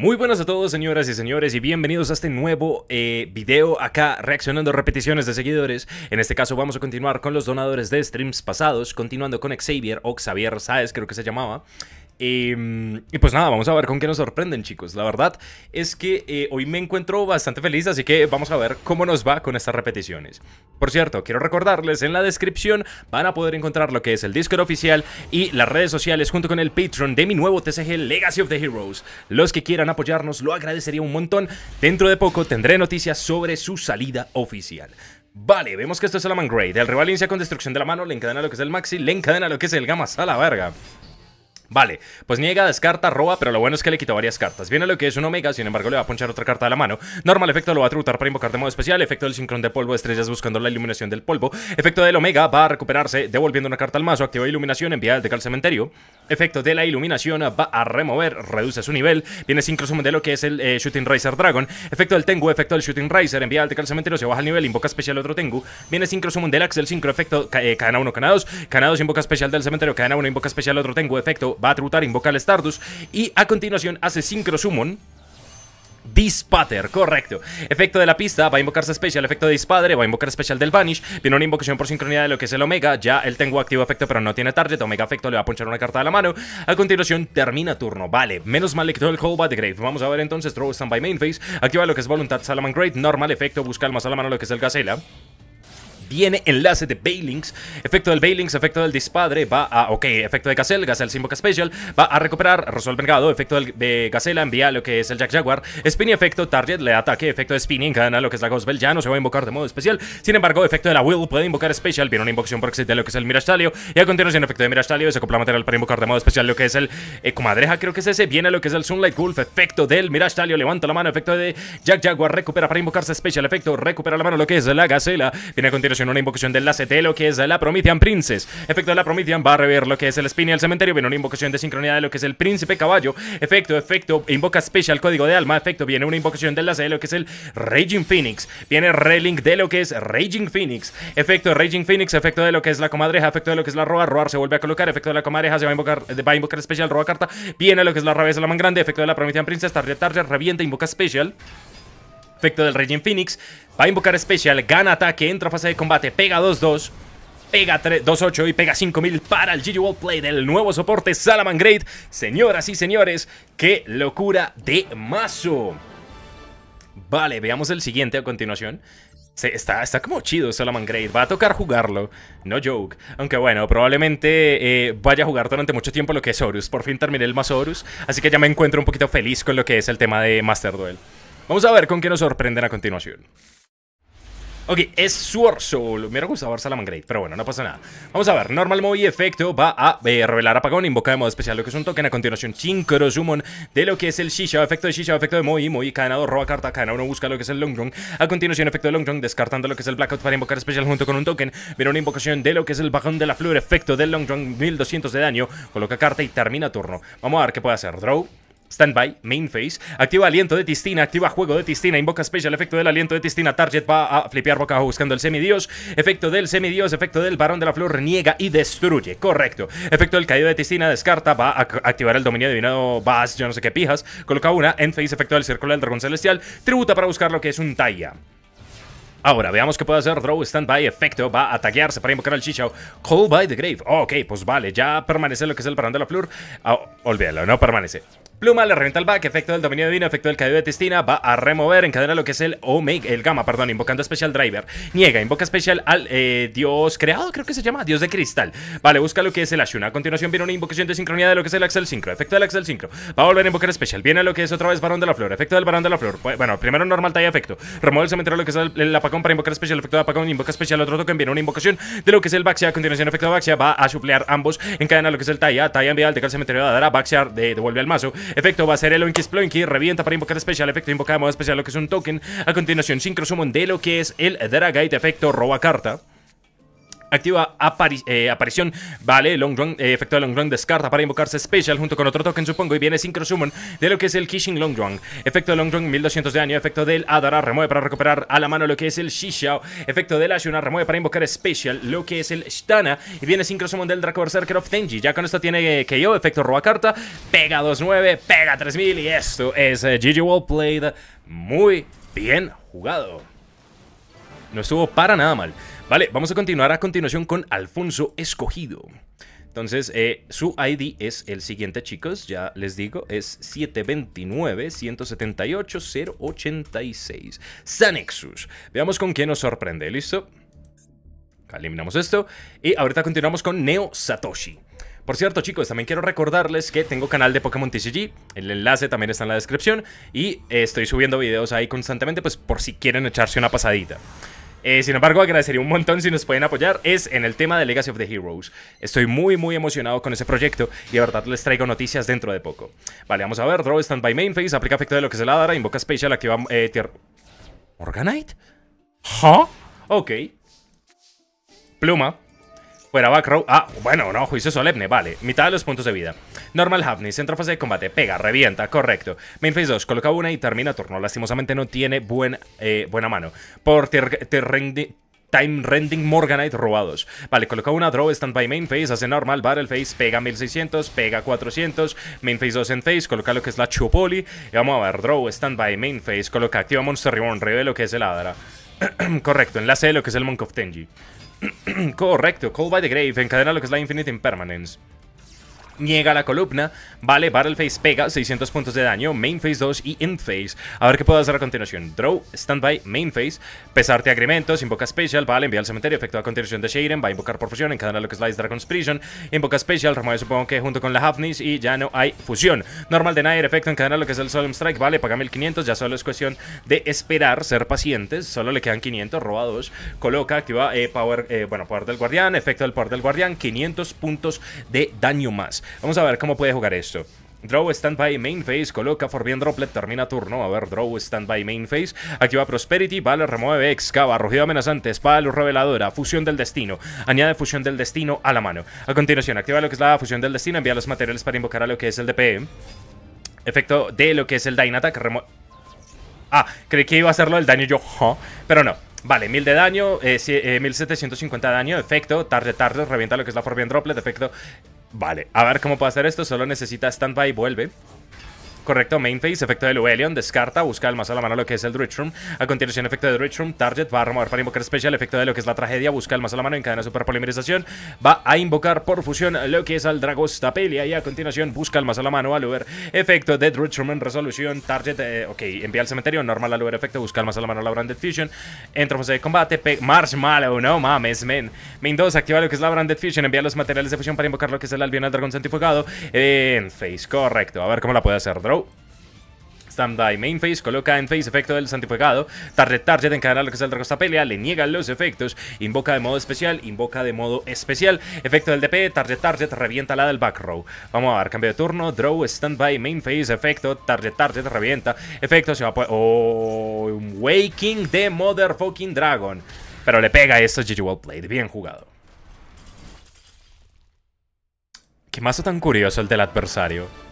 Muy buenas a todos señoras y señores y bienvenidos a este nuevo eh, video acá reaccionando a repeticiones de seguidores En este caso vamos a continuar con los donadores de streams pasados Continuando con Xavier o Xavier Saez creo que se llamaba Em, y pues nada, vamos a ver con qué nos sorprenden, chicos. La verdad es que eh, hoy me encuentro bastante feliz, así que vamos a ver cómo nos va con estas repeticiones. Por cierto, quiero recordarles, en la descripción van a poder encontrar lo que es el Discord oficial y las redes sociales junto con el Patreon de mi nuevo TCG Legacy of the Heroes. Los que quieran apoyarnos lo agradecería un montón. Dentro de poco tendré noticias sobre su salida oficial. Vale, vemos que esto es el man Gray El revalencia con destrucción de la mano, le encadena lo que es el Maxi, le encadena lo que es el Gamas a la verga. Vale, pues niega, descarta, roba, pero lo bueno es que le quitó varias cartas. Viene lo que es un Omega, sin embargo le va a ponchar otra carta de la mano. Normal efecto lo va a tributar para invocar de modo especial. Efecto del sincrón de polvo estrellas buscando la iluminación del polvo. Efecto del Omega va a recuperarse devolviendo una carta al mazo. Activa iluminación, envía al deca al cementerio. Efecto de la iluminación va a remover, reduce su nivel. Viene sincro de lo que es el eh, Shooting Racer Dragon. Efecto del Tengu, efecto del Shooting Racer, envía al cementerio, se baja el nivel, invoca especial otro Tengu. Viene sincro summon del Axel, sincro efecto, eh, cadena 1, cadena 2. invoca especial del cementerio, cadena uno invoca especial otro Tengu, efecto va a tributar, invoca al Stardust y a continuación hace Synchro Summon. Dispatter, correcto. Efecto de la pista, va a invocarse Special, efecto de Dispadre, va a invocar Special del Vanish. Viene una invocación por sincronía de lo que es el Omega. Ya él tengo activo efecto, pero no tiene target. Omega efecto le va a ponchar una carta de la mano. A continuación, termina turno. Vale, menos mal que todo el by the Grave. Vamos a ver entonces, Draw by Main Phase. Activa lo que es Voluntad Salaman Great. Normal efecto, busca el más a la mano lo que es el Gazela viene enlace de Bailings. Efecto del Bailings, efecto del Dispadre, va a... Ok, efecto de Gazelle, Gazelle invoca Special, va a recuperar, resuelve Vengado, efecto de Gacela. envía lo que es el Jack Jaguar, Spinning efecto, target, le ataque, efecto de Spinning, gana lo que es la Bell, ya no se va a invocar de modo especial. Sin embargo, efecto de la Will puede invocar Special, viene una invocación proxy de lo que es el Mirastalio. y a continuación efecto de Mirastalio. se acopla material para invocar de modo especial lo que es el eh, Comadreja, creo que es ese, viene lo que es el Sunlight Wolf, efecto del Mirastalio. levanto levanta la mano, efecto de Jack Jaguar, recupera para invocarse Special, efecto, recupera la mano lo que es la Gacela, viene a continuación una invocación del de lo que es la Promethean Princess. Efecto de la Promethean va a rever lo que es el Spin y Cementerio. Viene una invocación de sincronía de lo que es el Príncipe Caballo. Efecto, efecto, invoca Special Código de Alma. Efecto, viene una invocación del de lo que es el Raging Phoenix. Viene Relink de lo que es Raging Phoenix. Efecto, Raging Phoenix, efecto de lo que es la comadreja, efecto de lo que es la roa. Roar se vuelve a colocar, efecto de la comadreja, se va a invocar, va a invocar Special, roba carta. Viene lo que es la rabia de man grande, efecto de la Promethean Princess, target, target, revienta, invoca Special efecto del Regin Phoenix. Va a invocar especial, gana ataque, entra a fase de combate, pega 2-2 pega 2-8 y pega 5000 para el GG Wall Play del nuevo soporte Salaman Señoras y señores, qué locura de mazo. Vale, veamos el siguiente a continuación. Se, está, está como chido Salaman Great, va a tocar jugarlo, no joke. Aunque bueno, probablemente eh, vaya a jugar durante mucho tiempo lo que es Horus. Por fin terminé el mazo Horus, así que ya me encuentro un poquito feliz con lo que es el tema de Master Duel. Vamos a ver con qué nos sorprenden a continuación. Ok, es Sword Soul. Me hubiera gustado ver Salaman pero bueno, no pasa nada. Vamos a ver, Normal Move y Efecto va a eh, revelar apagón, invoca de modo especial lo que es un token. A continuación, Synchro Summon de lo que es el Shisha, efecto de Shisha, efecto de Move. Moi, cadena roba carta, cadena Uno busca lo que es el Long A continuación, efecto de Long descartando lo que es el Blackout para invocar especial junto con un token. Viene una invocación de lo que es el bajón de la flor, efecto del Long 1200 de daño, coloca carta y termina turno. Vamos a ver qué puede hacer. Draw, Standby, main phase. Activa aliento de Tistina, activa juego de Tistina, invoca special, efecto del aliento de Tistina, target va a flipear boca buscando el semidios, efecto del semidios, efecto del varón de la flor, niega y destruye, correcto. Efecto del caído de Tistina, descarta, va a activar el dominio adivinado, vas, yo no sé qué pijas, coloca una, en phase, efecto del círculo del dragón celestial, tributa para buscar lo que es un Taya. Ahora, veamos qué puede hacer draw, Standby Efecto. Va a ataquearse para invocar al Chichao. Call by the Grave. ok, pues vale, ya permanece lo que es el Barón de la Flor. Ah, olvídalo, no permanece. Pluma le renta al back, efecto del dominio divino, efecto del caído de testina, va a remover, En cadena lo que es el Omega, el gama, perdón, invocando especial Special Driver. Niega, invoca Special al eh, Dios creado, creo que se llama, Dios de Cristal. Vale, busca lo que es el Ashuna. A continuación viene una invocación de sincronía de lo que es el Axel Sincro efecto del Axel Sincro Va a volver a invocar Special, viene lo que es otra vez Barón de la Flor, efecto del Barón de la Flor. Bueno, primero normal talla efecto. Remueve el cementerio lo que es el, Apacón para invocar Special, efecto de Apacón, invoca Special otro toque viene una invocación de lo que es el Baxia. A continuación, efecto de Baxia va a suplear ambos, en cadena lo que es el Talla Talla envía al decal cementerio de Baxia de, eh, devuelve al mazo, Efecto va a ser el Oinkis Ploinky. Revienta para invocar especial. Efecto a modo especial, lo que es un token. A continuación, Synchro Summon de lo que es el Dragite. Efecto roba carta. Activa eh, aparición, vale, long eh, efecto de long descarta para invocarse Special junto con otro token, supongo, y viene Synchro Summon de lo que es el Kishin Long Efecto de long run, 1200 de daño, efecto del Adara, remueve para recuperar a la mano lo que es el Shishao, efecto del Ashuna, remueve para invocar Special, lo que es el Shitana y viene Synchro Summon del Draco Berserker of Tenji. Ya con esto tiene que eh, efecto roba carta, pega 29, pega 3000, y esto es GG Wall Played. Muy bien jugado. No estuvo para nada mal. Vale, vamos a continuar a continuación con Alfonso Escogido. Entonces, eh, su ID es el siguiente, chicos, ya les digo, es 729-178-086. Sanexus. Veamos con quién nos sorprende, ¿listo? Eliminamos esto y ahorita continuamos con Neo Satoshi. Por cierto, chicos, también quiero recordarles que tengo canal de Pokémon TCG, el enlace también está en la descripción y estoy subiendo videos ahí constantemente, pues por si quieren echarse una pasadita. Eh, sin embargo, agradecería un montón si nos pueden apoyar. Es en el tema de Legacy of the Heroes. Estoy muy, muy emocionado con ese proyecto y de verdad les traigo noticias dentro de poco. Vale, vamos a ver. Draw stand by main phase. Aplica efecto de lo que se ladra. Invoca special, Activa eh, tierra. ¿Morganite? ¿Huh? Ok. Pluma. Fuera back row. Ah, bueno, no, juicio solemne, vale. Mitad de los puntos de vida. Normal Hafnis, entra fase de combate, pega, revienta, correcto. Main phase 2, coloca una y termina turno. Lastimosamente no tiene eh, buena mano. Por Time Rending Morganite robados. Vale, coloca una draw, standby main phase, hace normal, battle phase, pega 1600, pega 400, main phase 2 en phase, coloca lo que es la Chupoli, y vamos a ver, draw, standby main phase, coloca activa Monster Reborn, revela lo que es el Adara Correcto, enlace de lo que es el Monk of Tenji. Correcto, Call by the Grave, encadena lo que es la Infinite Impermanence niega la columna. Vale, Battleface pega 600 puntos de daño, main Mainface 2 y end phase, A ver qué puedo hacer a continuación. Draw, Standby, main phase Pesarte Agrimentos, Invoca Special, vale, envía al cementerio, efecto a continuación de Shaden, va a invocar por fusión, encadena lo que es la Dragon's Prison, Invoca Special, remueve supongo que junto con la Hafnis y ya no hay fusión. Normal de Denier, efecto, encadena lo que es el Solemn Strike, vale, paga 1500, ya solo es cuestión de esperar, ser pacientes, solo le quedan 500, roba 2, coloca, activa eh, Power, eh, bueno, Power del Guardián, efecto del Power del Guardián, 500 puntos de daño más. Vamos a ver cómo puede jugar esto. Draw Standby Main Phase, coloca Forbidden Droplet, termina turno. A ver, Draw Standby Main Phase, activa Prosperity, vale remueve, excava, rugido amenazante, espada luz reveladora, fusión del destino. Añade fusión del destino a la mano. A continuación, activa lo que es la fusión del destino, envía los materiales para invocar a lo que es el DPE. Efecto de lo que es el Dying Attack, remo Ah, creí que iba a hacerlo el daño yo, pero no. Vale, 1000 de daño, 1750 eh, eh, de daño, efecto, tarde, tarde, revienta lo que es la Forbidden Droplet, efecto, Vale, a ver cómo puedo hacer esto. Solo necesita standby, vuelve. Correcto, main phase, efecto de Luelion, descarta, busca el más a la mano lo que es el Druid A continuación, efecto de Druid target, va a remover para invocar especial, efecto de lo que es la tragedia, busca el más a la mano, cadena super polimerización, va a invocar por fusión lo que es al Dragostapelia y a continuación busca el más a la mano, al efecto de Druid en resolución, target, eh, ok, envía al cementerio, normal al Uber efecto, busca el más a la mano la Branded Fusion, entra fase de combate, Marshmallow, no mames, men. 2, activa lo que es la Branded Fusion, envía los materiales de fusión para invocar lo que es el Albion al Dragón Santifugado en correcto, a ver cómo la puede hacer, Standby Main Phase coloca en Phase efecto del santificado. Target Target encadenará lo que es el esta pelea. Le niega los efectos. Invoca de modo especial. Invoca de modo especial. Efecto del DP. Target Target revienta la del back row. Vamos a ver. Cambio de turno. Draw. Standby Main Phase. Efecto. Target Target revienta. Efecto. Se va a Oh. Waking the Motherfucking Dragon. Pero le pega esto GG Blade. Bien jugado. Qué mazo tan curioso el del adversario.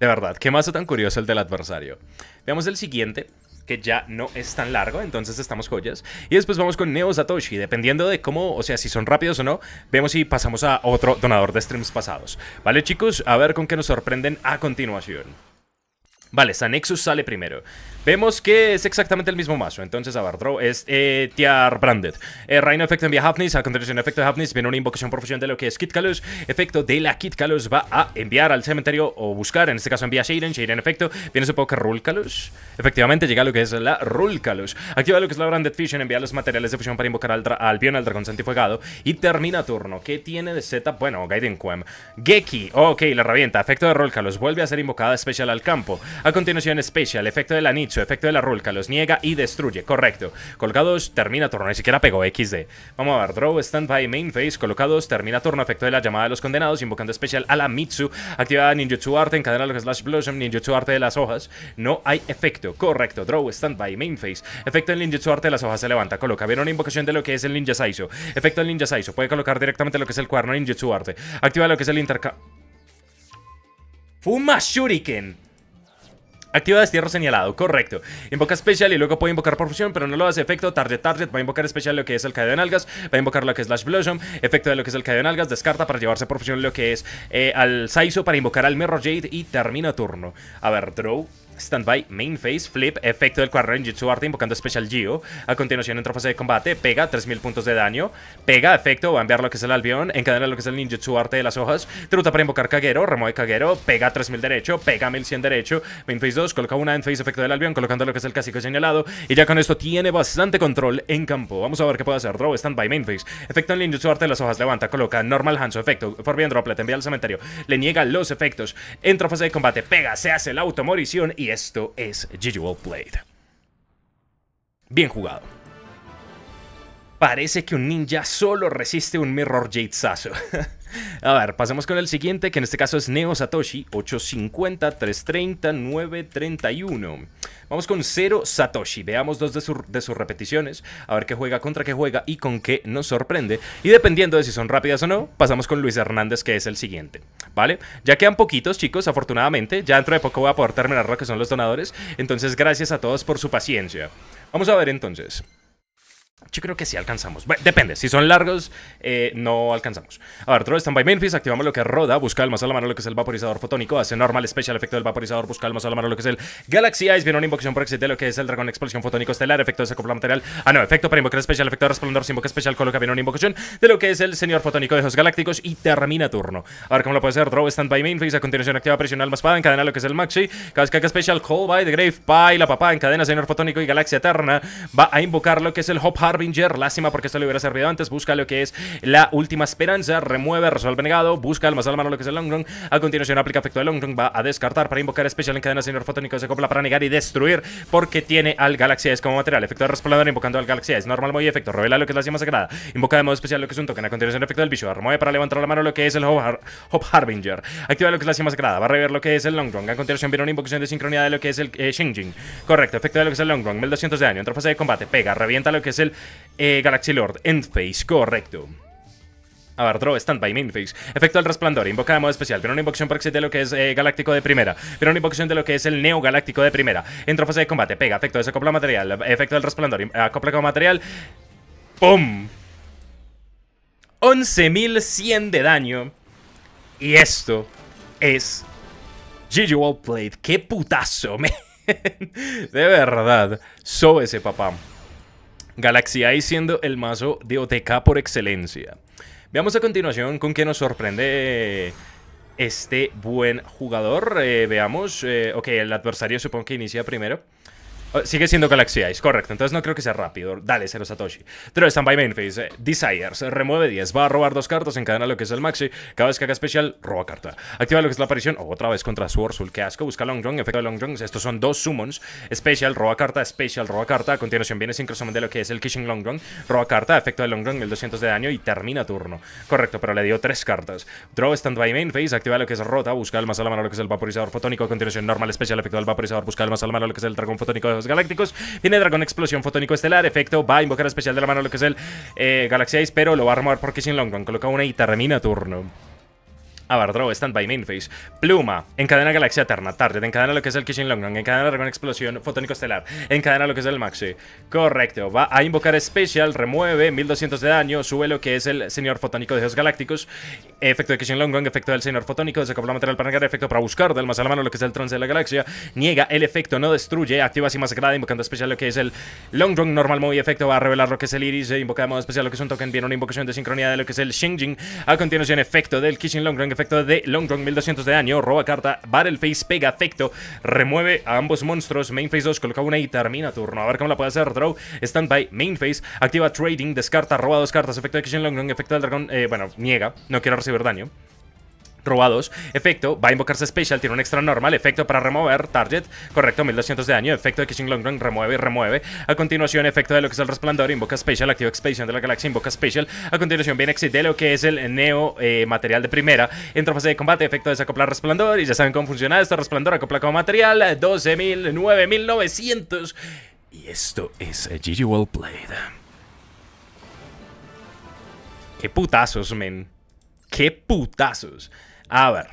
De verdad, qué mazo tan curioso el del adversario. Veamos el siguiente, que ya no es tan largo, entonces estamos joyas. Y después vamos con Neo Satoshi, dependiendo de cómo, o sea, si son rápidos o no, vemos si pasamos a otro donador de streams pasados. Vale, chicos, a ver con qué nos sorprenden a continuación. Vale, Sanexus sale primero. Vemos que es exactamente el mismo mazo. Entonces, a Draw es eh, Tiar Branded. Eh, Rhino efecto envía Hapnis. A continuación, efecto de Hapnis. viene una invocación por fusión de lo que es Kit Efecto de la Kit Kalos va a enviar al cementerio o buscar. En este caso, envía a Shaden. Shaden, efecto, viene su que Rul Efectivamente, llega lo que es la Rul Activa lo que es la Branded Fusion. Envía los materiales de fusión para invocar al, Bion, al dragón santifuegado. Y termina turno. ¿Qué tiene de setup? Bueno, Gaiden Quem. Geki. ok, la revienta. Efecto de Rulcalus. Vuelve a ser invocada especial al campo. A continuación, especial Efecto de la Nit efecto de la Rulka, los niega y destruye, correcto. Colgados, termina turno, ni siquiera pegó XD. Vamos a ver, draw, standby, main phase, colocados, termina turno, efecto de la llamada de los condenados, invocando especial a la Mitsu, activada Ninjutsu Arte, encadena es Slash Blossom, Ninjutsu Arte de las hojas, no hay efecto, correcto, draw, standby, main phase, efecto en Ninjutsu Arte de las hojas se levanta, coloca, vieron una invocación de lo que es el Ninja Saizo, efecto en Ninja Saizo, puede colocar directamente lo que es el cuerno Ninjutsu Arte, activa lo que es el interca... Fuma Shuriken. Activa destierro señalado, correcto. Invoca Special y luego puede invocar por fusión, pero no lo hace efecto. Target Target va a invocar especial lo que es el Caído de algas va a invocar lo que es Lash Blossom, efecto de lo que es el Caído de algas descarta para llevarse por fusión lo que es eh, al Saizo para invocar al Mirror Jade y termina turno. A ver, Draw. Standby, Main Phase, Flip, efecto del cuadro Arte invocando Special Geo. A continuación entra fase de combate, pega 3000 puntos de daño, pega efecto, va a enviar lo que es el albión, encadena lo que es el Ninjutsu Arte de las hojas, truta para invocar Caguero, remueve Caguero pega 3000 derecho, pega 1100 derecho, Main Phase 2, coloca una en Phase efecto del albión, colocando lo que es el casico señalado. Y ya con esto tiene bastante control en campo. Vamos a ver qué puede hacer. Draw, Standby, Main Phase, efecto del Ninjutsu Arte de las hojas, levanta, coloca Normal Hanzo, efecto, Forbidden Droplet, envía al cementerio, le niega los efectos, entra fase de combate, pega, se hace la automorición y esto es Jewel Blade. Bien jugado. Parece que un ninja solo resiste un Mirror Jade Sasso. A ver, pasemos con el siguiente, que en este caso es Neo Satoshi 850 330 931. Vamos con Zero Satoshi. Veamos dos de, de sus repeticiones, a ver qué juega, contra qué juega y con qué nos sorprende. Y dependiendo de si son rápidas o no, pasamos con Luis Hernández, que es el siguiente. ¿Vale? Ya quedan poquitos, chicos, afortunadamente. Ya dentro de poco voy a poder terminar lo que son los donadores. Entonces, gracias a todos por su paciencia. Vamos a ver entonces. Yo creo que sí alcanzamos. Bueno, depende. Si son largos, eh, no alcanzamos. A ver, Draw by Memphis. Activamos lo que Roda. Busca el más a la mano lo que es el vaporizador fotónico. Hace normal especial efecto del vaporizador. Busca el más a la mano lo que es el Galaxy Eyes. Viene una invocación por de lo que es el dragón explosión fotónico estelar. Efecto de material. Ah, no. Efecto para invocar especial. Efecto de resplandor. Se invoca especial. Coloca viene una invocación de lo que es el señor fotónico de los galácticos. Y termina turno. A ver cómo lo puede hacer. Draw by Memphis. A continuación activa presión más espada. Encadena lo que es el Maxi. Cada especial, Call by the Grave. Pie. La papá. Encadena señor fotónico y galaxia eterna. Va a invocar lo que es el Hop Harbinger, lástima porque esto le hubiera servido antes. Busca lo que es la última esperanza, remueve, resuelve negado, busca al más al mano lo que es el long A continuación aplica efecto de long va a descartar para invocar especial en cadena señor fotónico, se copla para negar y destruir porque tiene al galaxia es como material. Efecto de resplandor invocando al galaxia es normal muy efecto, revela lo que es la cima sagrada, invoca de modo especial lo que es un token. A continuación efecto del bicho, remueve para levantar la mano lo que es el Hop, Harbinger, activa lo que es la cima sagrada, va a rever lo que es el long A continuación viene una invocación de sincronía de lo que es el eh, Correcto, efecto de lo que es el long 1200 de daño, entra fase de combate, pega, revienta lo que es el eh, Galaxy Lord, Phase, correcto. A ver, draw, standby, Phase Efecto del resplandor, invoca de modo especial. Pero una invocación exit de lo que es eh, galáctico de primera. Pero una invocación de lo que es el neo galáctico de primera. Entra fase de combate, pega, efecto, desacopla material. Efecto del resplandor, acopla con material. ¡Pum! 11.100 de daño. Y esto es G.G. Wallplate. ¡Qué putazo, De verdad, ese papá. Galaxy Eye siendo el mazo de OTK por excelencia. Veamos a continuación con qué nos sorprende este buen jugador. Eh, veamos, eh, ok, el adversario supongo que inicia primero. Oh, sigue siendo Galaxy Eyes, correcto. Entonces no creo que sea rápido. Dale, cero Satoshi. Pero Standby main phase eh, Desires. Remueve 10. Va a robar dos cartas, encadena lo que es el maxi. Cada vez que haga especial, roba carta. Activa lo que es la aparición. otra vez contra su Que Qué asco. Busca Long run Efecto de Long run Estos son dos summons. Special, roba carta. Special, roba carta. continuación viene sin summon de lo que es el Kissing Long run Roba carta. Efecto de Long el 200 de daño y termina turno. Correcto, pero le dio tres cartas. Draw Standby phase Activa lo que es rota. Busca el más a la mano lo que es el vaporizador fotónico. continuación, normal, especial. Efecto del vaporizador. Busca el más a la lo que es el dragón fotónico Galácticos. tiene dragón, Explosión Fotónico Estelar. Efecto va a invocar especial de la mano lo que es el eh, Galaxy espero pero lo va a armar porque sin Longman. Coloca una y termina turno. Draw Stand by Mainface, Pluma, Encadena Galaxia Eterna, Target, Encadena lo que es el Kishin Long, Encadena Dragón Explosión, Fotónico Estelar, en cadena lo que es el Maxi. Correcto, va a invocar Special, remueve 1200 de daño, sube lo que es el Señor Fotónico de los Galácticos, efecto de Kishin Long, efecto del Señor Fotónico, desacopla material para negar, efecto para buscar, del más a la mano lo que es el Trance de la Galaxia, niega el efecto, no destruye, activa así más grada, invocando Special lo que es el Long Run Normal Move efecto, va a revelar lo que es el Iris, eh, invoca de modo especial lo que es un token, viene una invocación de sincronía de lo que es el Xingjing, a continuación efecto del Kishin Long efecto de Long 1200 de daño, roba carta, Battle Face pega efecto, remueve a ambos monstruos, Main face 2, coloca una y termina turno. A ver cómo la puede hacer, draw, standby, Main face activa Trading, descarta, roba dos cartas, efecto de Kitchen Long efecto del dragón, eh, bueno, niega, no quiere recibir daño robados. Efecto, va a invocarse Special, tiene un extra normal. Efecto para remover, target, correcto, 1200 de daño. Efecto de Kissing Long Run, remueve, remueve. A continuación, efecto de lo que es el resplandor, invoca Special, activa Expedición de la Galaxia, invoca Special. A continuación, viene Exit de lo que es el Neo eh, material de primera. Entra fase de combate, efecto de desacoplar resplandor. Y ya saben cómo funciona esto: resplandor acopla como material, 12.000, 9.900. Y esto es eh, GG Well Played. Qué putazos, men. Qué putazos. A ver.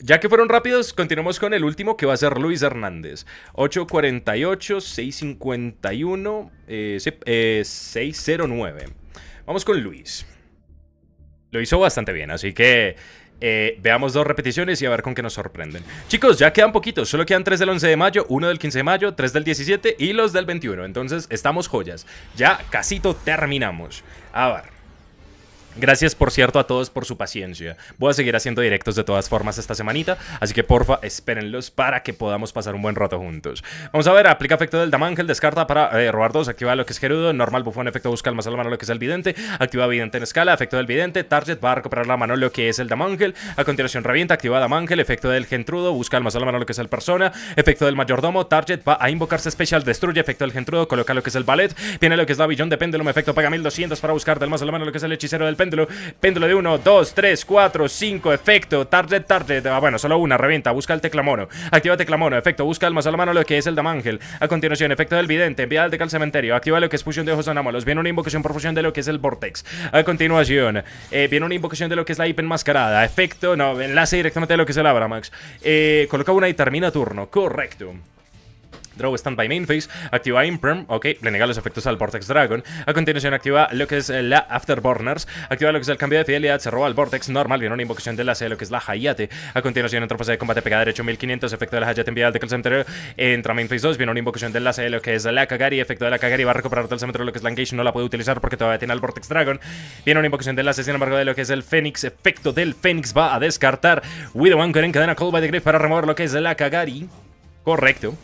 Ya que fueron rápidos, continuamos con el último que va a ser Luis Hernández. 848, 651, 609. Vamos con Luis. Lo hizo bastante bien, así que eh, veamos dos repeticiones y a ver con qué nos sorprenden. Chicos, ya quedan poquitos. Solo quedan 3 del 11 de mayo, 1 del 15 de mayo, 3 del 17 y los del 21. Entonces, estamos joyas. Ya casito terminamos. A ver. Gracias, por cierto, a todos por su paciencia. Voy a seguir haciendo directos de todas formas esta semanita, así que porfa, espérenlos para que podamos pasar un buen rato juntos. Vamos a ver, aplica efecto del Damangel, descarta para eh, robar dos, activa lo que es Gerudo, normal bufón, efecto busca más a la mano lo que es el vidente, activa vidente en escala, efecto del vidente, target va a recuperar la mano lo que es el Damangel, a continuación revienta, activa Damangel, efecto del Gentrudo, busca más a la mano lo que es el persona, efecto del mayordomo, target va a invocarse especial destruye, efecto del Gentrudo, coloca lo que es el ballet, tiene lo que es la depende de me efecto paga 1200 para buscar del más a la mano lo que es el hechicero del péndulo. de 1, 2, 3, 4, 5. Efecto. Target, target. Ah, bueno, solo una. Revienta. Busca el teclamono. Activa teclamono. Efecto. Busca almas a la mano lo que es el Damángel. A continuación, efecto del vidente. Envía al decal cementerio. Activa lo que es fusión de ojos anámalos, Viene una invocación por fusión de lo que es el vortex. A continuación, eh, viene una invocación de lo que es la hipenmascarada enmascarada. Efecto, no, enlace directamente de lo que es el Abramax. Eh, coloca una y termina turno. Correcto. Draw Main Phase activa Imperm, ok, le nega los efectos al Vortex Dragon. A continuación activa lo que es eh, la Afterburners, activa lo que es el cambio de fidelidad, se roba al Vortex normal, viene una invocación de la De lo que es la Hayate. A continuación entra fase de combate pegada derecho 1500, efecto de la Hayate enviada al del cementerio, entra Phase 2, viene una invocación de la De lo que es la Kagari, efecto de la Kagari va a recuperar del cementerio lo que es la Engage, no la puede utilizar porque todavía tiene al Vortex Dragon. Viene una invocación de la sin embargo de lo que es el Fénix, efecto del Fénix va a descartar Widow Anchor en cadena Call by the Grave para remover lo que es la Kagari. Correcto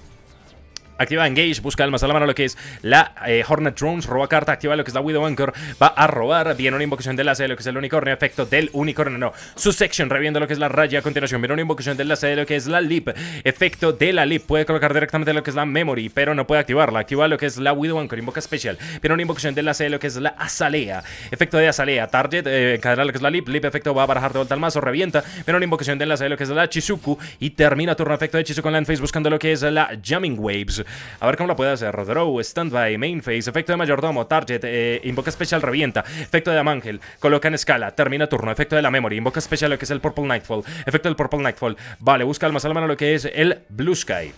activa Engage, busca almas a la mano lo que es la Hornet Drones, roba carta, activa lo que es la Widow Anchor, va a robar, viene una invocación de la de lo que es el unicornio, efecto del unicornio, no, su section, reviendo lo que es la raya, a continuación viene una invocación de AC de lo que es la Leap, efecto de la Leap, puede colocar directamente lo que es la Memory, pero no puede activarla, activa lo que es la Widow Anchor, invoca Special, viene una invocación de la de lo que es la Azalea, efecto de Azalea, Target, eh, lo que es la Leap, Leap efecto va a barajar de vuelta al mazo, revienta, viene una invocación de la de lo que es la Chizuku y termina turno efecto de Chizuku en Landface buscando lo que es la Jamming Waves, a ver cómo la puede hacer. Draw, standby, main phase, efecto de mayordomo, target, eh, invoca especial, revienta, efecto de Amángel, coloca en escala, termina turno, efecto de la memoria, invoca especial lo que es el Purple Nightfall, efecto del Purple Nightfall. Vale, busca al más al lo que es el Blue Sky.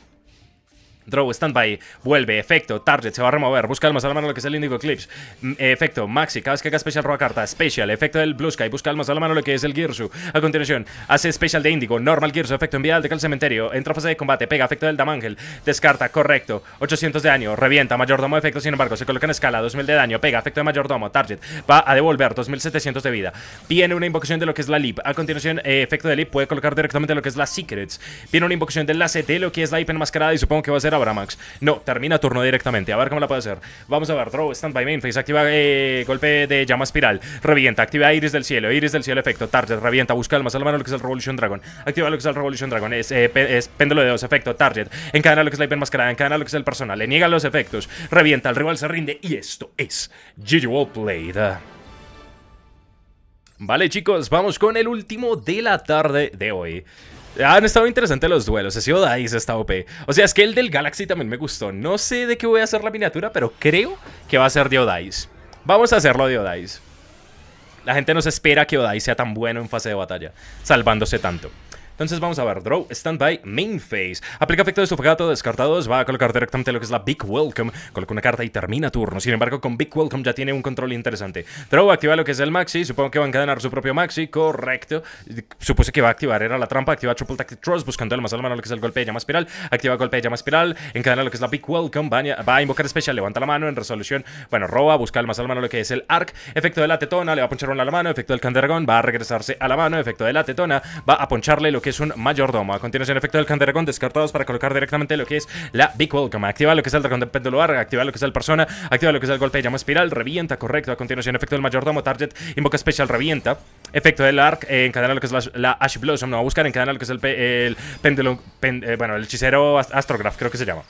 Draw Standby, vuelve, efecto, target, se va a remover, busca la a mano lo que es el Indigo Eclipse, mm, eh, efecto, Maxi, cada vez que haga special roba carta, special, efecto del Blue Sky, busca la mano lo que es el Girsu, a continuación, hace special de Indigo, normal Girsu, efecto, envía al decal cementerio, entra fase de combate, pega, efecto del Damangel, descarta, correcto, 800 de daño, revienta, mayordomo, efecto, sin embargo, se coloca en escala, 2000 de daño, pega, efecto de mayordomo, target, va a devolver 2700 de vida, viene una invocación de lo que es la Leap, a continuación, eh, efecto de Leap, puede colocar directamente lo que es la Secrets, viene una invocación del enlace de lo que es la IP enmascarada y supongo que va a ser no, termina turno directamente. A ver cómo la puede hacer. Vamos a ver. Stand by main phase. Activa eh, golpe de llama espiral. Revienta. Activa Iris del cielo. Iris del cielo efecto. Target. Revienta. Busca alma. Salva lo que es el Revolution Dragon. Activa lo que es el Revolution Dragon. Eh, es, péndulo de dos. Efecto. Target. Encadena lo que es la hipermascarada. Encadena lo que es el personal. Le niega los efectos. Revienta. El rival se rinde. Y esto es GG Vale chicos, vamos con el último de la tarde de hoy. Ah, han estado interesantes los duelos. Ese Dice está OP. O sea, es que el del Galaxy también me gustó. No sé de qué voy a hacer la miniatura, pero creo que va a ser de Vamos a hacerlo de La gente nos espera que Odice sea tan bueno en fase de batalla, salvándose tanto. Entonces vamos a ver, draw, standby, main phase. Aplica efecto de estofagato, descartados, va a colocar directamente lo que es la big welcome. Coloca una carta y termina turno. Sin embargo, con big welcome ya tiene un control interesante. Draw, activa lo que es el maxi, supongo que va a encadenar su propio maxi, correcto. Supuse que va a activar, era la trampa, activa triple tactic trust, buscando el más a mano lo que es el golpe de llama espiral. Activa golpe de llama espiral, encadena lo que es la big welcome, va a, invocar especial, levanta la mano en resolución. Bueno, roba, busca el más a mano lo que es el arc. Efecto de la tetona, le va a ponchar una a la mano, efecto del candergón, va a regresarse a la mano, efecto de la tetona, va a poncharle lo que es un mayordomo. A continuación, efecto del Canderagón descartados para colocar directamente lo que es la Big Welcome. Activa lo que es el dragón de pendular, activa lo que es el persona, activa lo que es el golpe de llama espiral, revienta, correcto. A continuación, efecto del mayordomo, target, invoca especial, revienta. Efecto del arc, en eh, encadena lo que es la, Ash Blossom, no a buscar, encadena lo que es el, eh, bueno, el hechicero Astrograph, creo que se llama.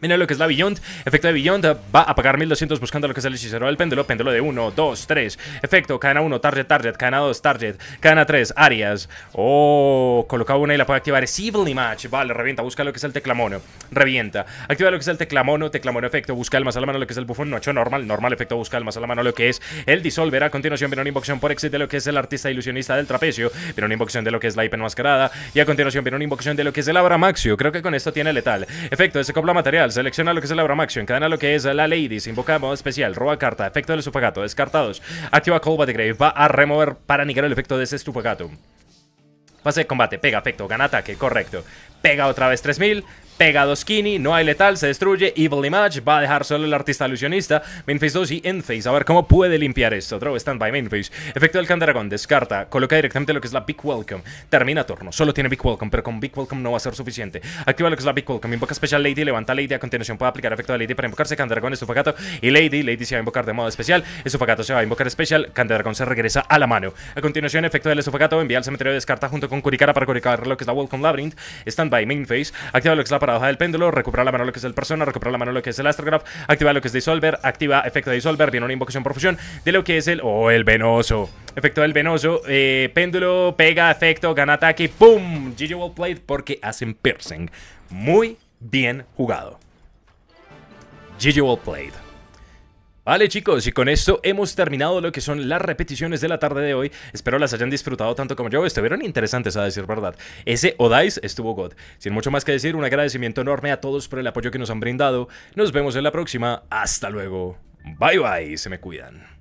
Mira lo que es la Beyond. Efecto de Beyond va a pagar 1200 buscando lo que es el hechicero del péndulo. Péndulo de 1, 2, 3. Efecto, cadena 1, target, target. Cadena 2, target. Cadena 3, áreas. Oh, colocaba una y la puede activar. Es Match. Vale, revienta. Busca lo que es el teclamono. Revienta. Activa lo que es el teclamono. Teclamono efecto. Busca el más a la mano lo que es el bufón. No hecho normal. Normal efecto. Busca el más a la mano lo que es el disolver. A continuación viene una invocación por exit de lo que es el artista ilusionista del trapecio. Viene una invocación de lo que es la hipenmascarada Y a continuación viene una invocación de lo que es el Abramaxio. Creo que con esto tiene letal. Efecto, ese copla material Selecciona lo que es el Abramaxio. Cadena lo que es la lady Invoca modo especial. Roba carta. Efecto del sufagato. Descartados. Activa Cold Grave. Va a remover para negar el efecto de ese estupefacato Pase de combate. Pega, efecto. Gana ataque. Correcto. Pega otra vez 3000. Pegado skinny, no hay letal, se destruye. Evil Image va a dejar solo el artista ilusionista. Mainface 2 y Endface. A ver cómo puede limpiar esto. Draw Standby, Mainface. Efecto del candragón, descarta. Coloca directamente lo que es la Big Welcome. Termina turno. Solo tiene Big Welcome, pero con Big Welcome no va a ser suficiente. Activa lo que es la Big Welcome. Invoca Special Lady, levanta Lady. A continuación puede aplicar efecto de Lady para invocarse Candragón. Estufacato y Lady. Lady se va a invocar de modo especial. Estufacato se va a invocar especial. candragón se regresa a la mano. A continuación, efecto del Estufacato envía al cementerio descarta junto con curicara para curicar lo que es la Welcome Labyrinth. by Mainface. Activa lo que es la paradoja del péndulo, recupera la mano lo que es el persona, recupera la mano lo que es el astrograph, activa lo que es disolver activa efecto de Dissolver, viene una invocación por fusión de lo que es el... ¡Oh, el venoso! Efecto del venoso, eh, péndulo, pega, efecto, gana ataque, ¡pum! GG porque hacen piercing. Muy bien jugado. GG Wall Played. Vale chicos, y con esto hemos terminado lo que son las repeticiones de la tarde de hoy Espero las hayan disfrutado tanto como yo, estuvieron interesantes a decir verdad Ese Odais estuvo God Sin mucho más que decir, un agradecimiento enorme a todos por el apoyo que nos han brindado Nos vemos en la próxima, hasta luego Bye bye, se me cuidan